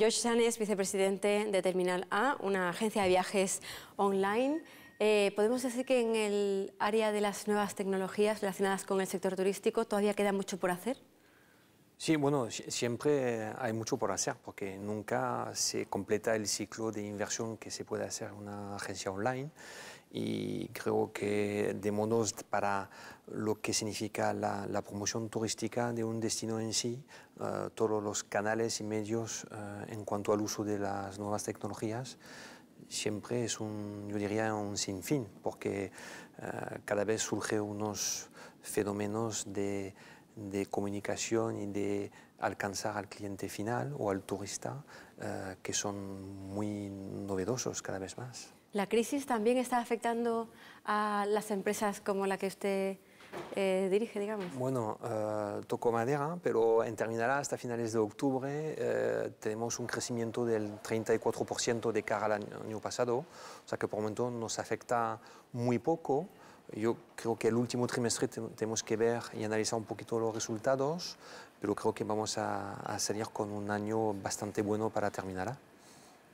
Josh Sanes, vicepresidente de Terminal A, una agencia de viajes online. Eh, podemos decir que en el área de las nuevas tecnologías relacionadas con el sector turístico todavía queda mucho por hacer. Sí, bueno, siempre hay mucho por hacer porque nunca se completa el ciclo de inversión que se puede hacer en una agencia online y creo que de modos para lo que significa la, promoción turística de un destino en sí, eh, todos los canales y medios eh, en cuanto al uso de las nuevas tecnologías, siempre es un, yo diría, un sinfín, porque eh, cada vez surgen unos fenómenos de, de, comunicación y de alcanzar al cliente final o al turista que son muy novedosos cada vez más. La crisis también está afectando a las empresas como la que usted eh, dirige, digamos. Bueno, eh, tocó madera, pero en terminal hasta finales de octubre eh, tenemos un crecimiento del 34% de cara al año, pasado, o sea que por momento nos afecta muy poco. Yo creo que el último trimestre tenemos que ver y analizar un poquito los resultados, pero creo que vamos a, a salir con un año bastante bueno para terminar.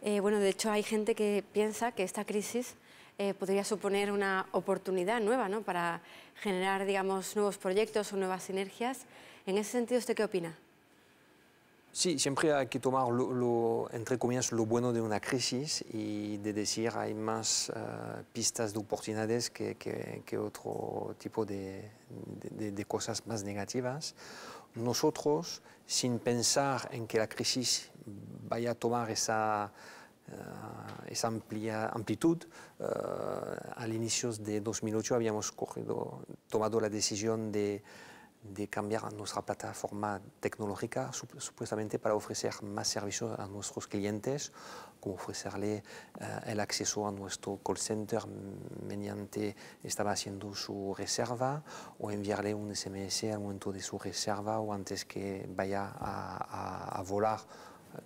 Eh, bueno, de hecho hay gente que piensa que esta crisis eh, podría suponer una oportunidad nueva ¿no? para generar, digamos, nuevos proyectos o nuevas sinergias. En ese sentido, ¿usted qué opina? Sí, siempre hay que tomar, entre comillas, lo bueno de una crisis y de decir hay más eh, pistas de oportunidades que, otro tipo de, de, cosas más negativas. Nosotros, sin pensar en que la crisis vaya a tomar esa, eh, esa amplia, amplitud. Eh, al inicio de 2008 habíamos tomado la decisión de, cambiar nuestra plataforma tecnológica supuestamente para ofrecer más servicios a nuestros clientes, como ofrecerle eh, el acceso a nuestro call center mediante estaba haciendo su reserva o enviarle un SMS al momento de su reserva o antes que vaya a volar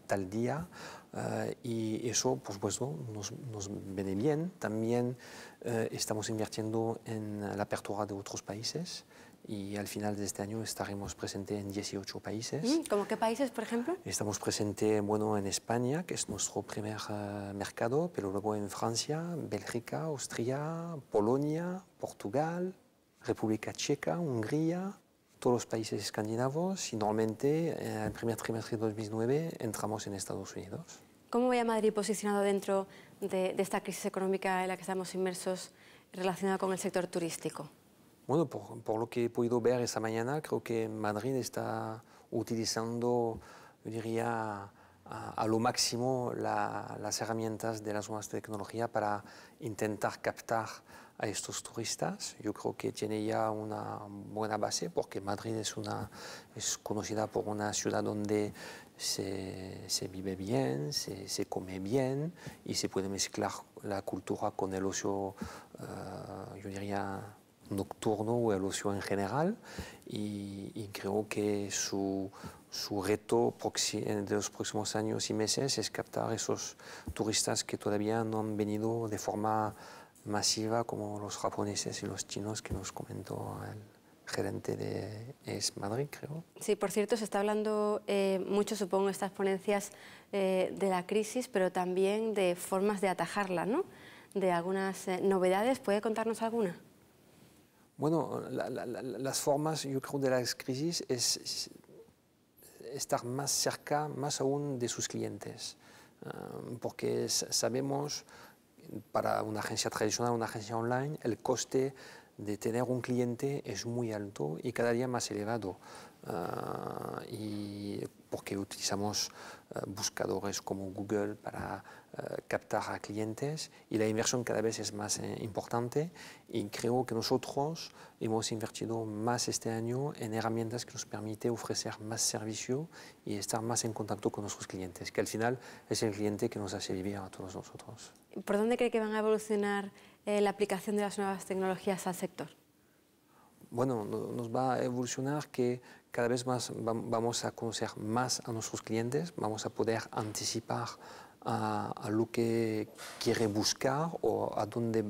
tal día. Eh, y eso, por supuesto, nos, viene bien. También eh, estamos invirtiendo en la apertura de otros países y al final de este año estaremos presentes en 18 países. Mm, ¿Como qué países, por ejemplo? Estamos presentes bueno, en España, que es nuestro primer eh, mercado, pero luego en Francia, Bélgica, Austria, Polonia, Portugal, República Checa, Hungría, todos los países escandinavos y normalmente en eh, el primer trimestre de 2009 entramos en Estados Unidos. ¿Cómo ve a Madrid posicionado dentro de, esta crisis económica en la que estamos inmersos relacionada con el sector turístico? Bueno, por, lo que he podido ver esta mañana, creo que Madrid está utilizando, yo diría, a, lo máximo las herramientas de las nuevas tecnologías para intentar captar a estos turistas. Yo creo que tiene ya una buena base porque Madrid es, una, es conocida por una ciudad donde se, se vive bien, se, se, come bien y se puede mezclar la cultura con el ocio, eh, yo diría, nocturno o el ocio en general y, creo que su, su reto de los próximos años y meses es captar esos turistas que todavía no han venido de forma masiva como los japoneses y los chinos que nos comentó el gerente de Es Madrid, creo. Sí, por cierto, se está hablando eh, mucho, supongo, estas ponencias eh, de la crisis, pero también de formas de atajarla, ¿no? De algunas eh, novedades, ¿puede contarnos alguna? Bueno, las formas, yo creo, de la crisis es estar más cerca, más aún de sus clientes, ah, porque sabemos para una agencia tradicional, una agencia online, el coste de tener un cliente es muy alto y cada día más elevado. Ah, porque utilizamos eh, buscadores como Google para eh, captar a clientes y la inversión cada vez es más eh, importante y creo que nosotros hemos invertido más este año en herramientas que nos permiten ofrecer más servicio y estar más en contacto con nuestros clientes, que al final es el cliente que nos hace vivir a todos nosotros. ¿Por dónde cree que van a evolucionar la aplicación de las nuevas tecnologías al sector? bueno, nos va a evolucionar que cada vez más vamos a conocer más a nuestros clientes, vamos a poder anticipar a, lo que quiere buscar o a dónde,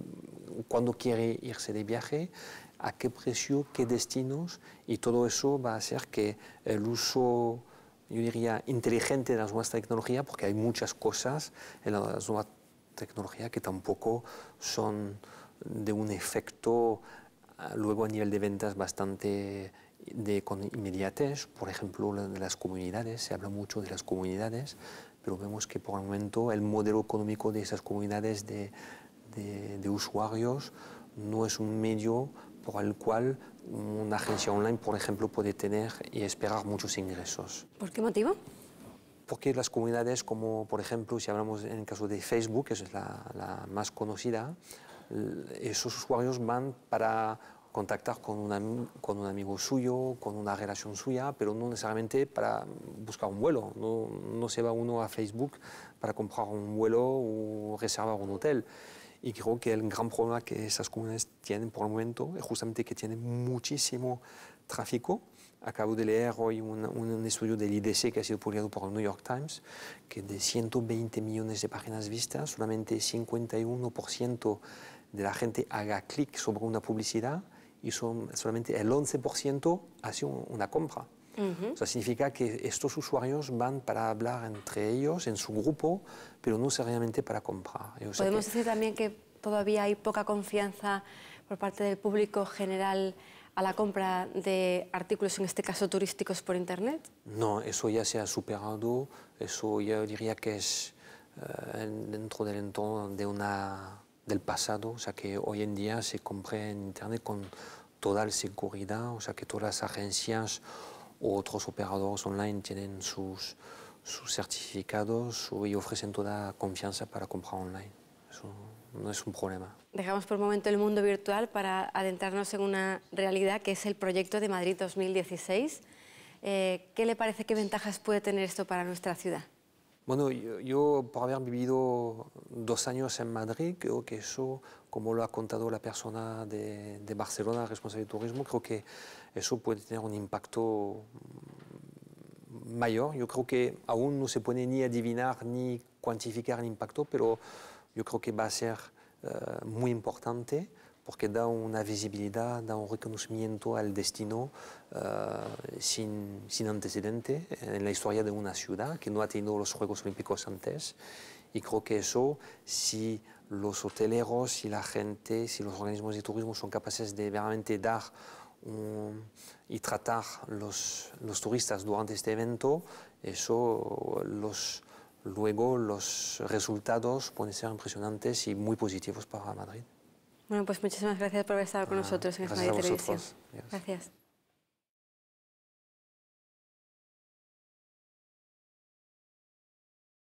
cuándo quiere irse de viaje, a qué precio, qué destinos, y todo eso va a hacer que el uso, yo diría, inteligente de las nuevas tecnologías, porque hay muchas cosas en las nuevas tecnologías que tampoco son de un efecto eh, luego a nivel de ventas bastante de, con inmediatez, por ejemplo, de las comunidades, se habla mucho de las comunidades, pero vemos que por el momento el modelo económico de esas comunidades de, usuarios no es un medio por el cual una agencia online, por ejemplo, puede tener y esperar muchos ingresos. ¿Por qué motivo? Porque las comunidades, como por ejemplo, si hablamos en el caso de Facebook, que es la más conocida, esos usuarios van para contactar con un, amigo suyo, con una relación suya, pero no necesariamente para buscar un vuelo. No, se va uno a Facebook para comprar un vuelo o reservar un hotel. Y creo que el gran problema que esas comunidades tienen por el momento es justamente que tienen muchísimo tráfico. Acabo de leer hoy un, un, estudio del IDC que ha sido publicado por el New York Times, que de 120 millones de páginas vistas, solamente 51% de la gente haga clic sobre una publicidad y son solamente el 11% hace una compra. O sea, significa que estos usuarios van para hablar entre ellos, en su grupo, pero no seriamente para comprar. Podemos decir también que todavía hay poca confianza por parte del público general a la compra de artículos, en este caso turísticos, por Internet? No, eso ya se ha superado, eso yo diría que es eh, dentro del entorno de una del pasado, o sea que hoy en día se compra en Internet con toda la seguridad, o sea que todas las agencias u otros operadores online tienen sus, sus certificados y ofrecen toda confianza para comprar online. Eso no es un problema. Dejamos por un momento el mundo virtual para adentrarnos en una realidad que es el proyecto de Madrid 2016. Eh, ¿Qué le parece, qué ventajas puede tener esto para nuestra ciudad? Bueno, yo, por haber vivido dos años en Madrid, creo que eso, como lo ha contado la persona de, Barcelona, responsable de turismo, creo que eso puede tener un impacto mayor. Yo creo que aún no se puede ni adivinar ni cuantificar el impacto, pero yo creo que va a ser eh, muy importante porque da una visibilidad, da un reconocimiento al destino eh, sin, antecedente eh, en la historia de una ciudad que no ha tenido los Juegos Olímpicos antes. Y creo que eso, si los hoteleros, si la gente, si los organismos de turismo son capaces de realmente dar y tratar los, los turistas durante este evento, eso los, luego los resultados pueden ser impresionantes y muy positivos para Madrid. Bueno, pues muchísimas gracias por haber estado con nosotros en esta Televisión. gracias.